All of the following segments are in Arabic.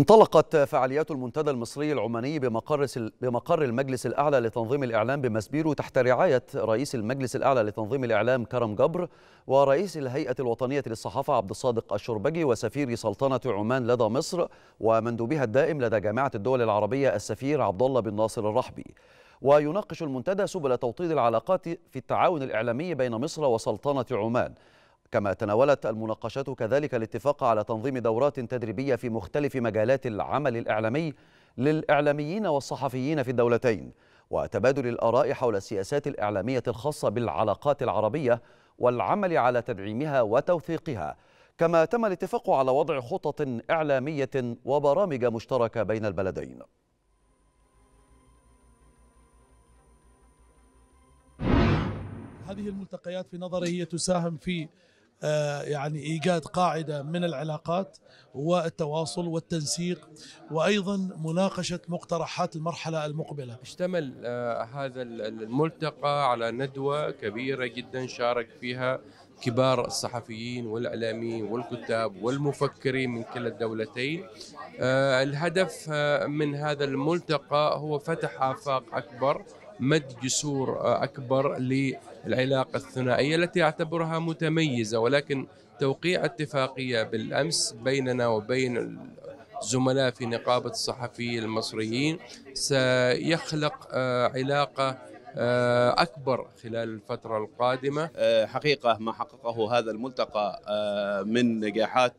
انطلقت فعاليات المنتدى المصري العماني بمقر بمقر المجلس الاعلى لتنظيم الاعلام بمسبيرو تحت رعايه رئيس المجلس الاعلى لتنظيم الاعلام كرم جبر ورئيس الهيئه الوطنيه للصحافه عبد الصادق الشربجي وسفير سلطنه عمان لدى مصر ومندوبها الدائم لدى جامعه الدول العربيه السفير عبد الله بن ناصر الرحبي. ويناقش المنتدى سبل توطيد العلاقات في التعاون الاعلامي بين مصر وسلطنه عمان كما تناولت المناقشات كذلك الاتفاق على تنظيم دورات تدريبية في مختلف مجالات العمل الإعلامي للإعلاميين والصحفيين في الدولتين وتبادل الآراء حول السياسات الإعلامية الخاصة بالعلاقات العربية والعمل على تدعيمها وتوثيقها كما تم الاتفاق على وضع خطط إعلامية وبرامج مشتركة بين البلدين هذه الملتقيات في نظري هي تساهم في آه، يعني ايجاد قاعده من العلاقات والتواصل والتنسيق وايضا مناقشه مقترحات المرحله المقبله. اشتمل آه، هذا الملتقى على ندوه كبيره جدا شارك فيها كبار الصحفيين والاعلاميين والكتاب والمفكرين من كلا الدولتين. آه، الهدف من هذا الملتقى هو فتح افاق اكبر مد جسور اكبر للعلاقه الثنائيه التي اعتبرها متميزه ولكن توقيع اتفاقيه بالامس بيننا وبين الزملاء في نقابه الصحفيين المصريين سيخلق آه، علاقه آه، أكبر خلال الفترة القادمة آه، حقيقة ما حققه هذا الملتقى من نجاحات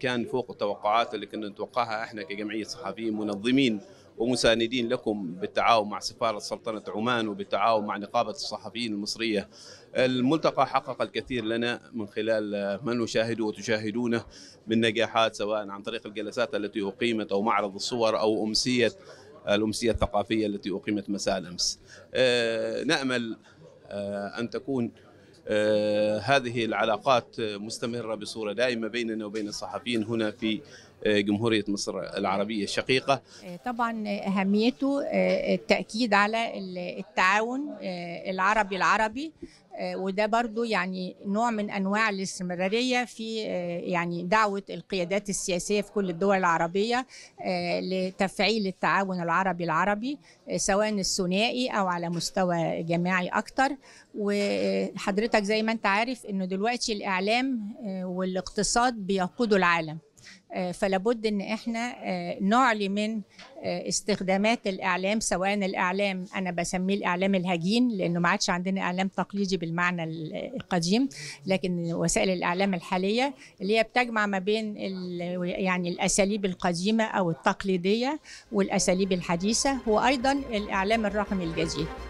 كان فوق التوقعات اللي كنا نتوقعها احنا كجمعية صحفيين منظمين ومساندين لكم بالتعاون مع سفارة سلطنة عمان وبالتعاون مع نقابة الصحفيين المصرية الملتقى حقق الكثير لنا من خلال ما نشاهده وتشاهدونه من نجاحات سواء عن طريق الجلسات التي أقيمت أو معرض الصور أو أمسية الأمسية الثقافية التي أقيمت مساء الأمس آه، نأمل آه، أن تكون آه، هذه العلاقات مستمرة بصورة دائمة بيننا وبين الصحفيين هنا في آه، جمهورية مصر العربية الشقيقة آه، طبعا أهميته التأكيد على التعاون العربي العربي آه، وده برضو يعني نوع من أنواع الاستمرارية في آه، يعني دعوة القيادات السياسية في كل الدول العربية آه، لتفعيل التعاون العربي العربي سواء الثنائي أو على مستوى جماعي أكتر وحضرتك زي ما أنت عارف أنه دلوقتي الإعلام والاقتصاد بيقودوا العالم آه، فلابد ان احنا آه، نعلي من آه، استخدامات الاعلام سواء الاعلام انا بسميه الاعلام الهجين لانه ما عادش عندنا اعلام تقليدي بالمعنى القديم لكن وسائل الاعلام الحاليه اللي هي بتجمع ما بين يعني الاساليب القديمه او التقليديه والاساليب الحديثه وايضا الاعلام الرقمي الجديد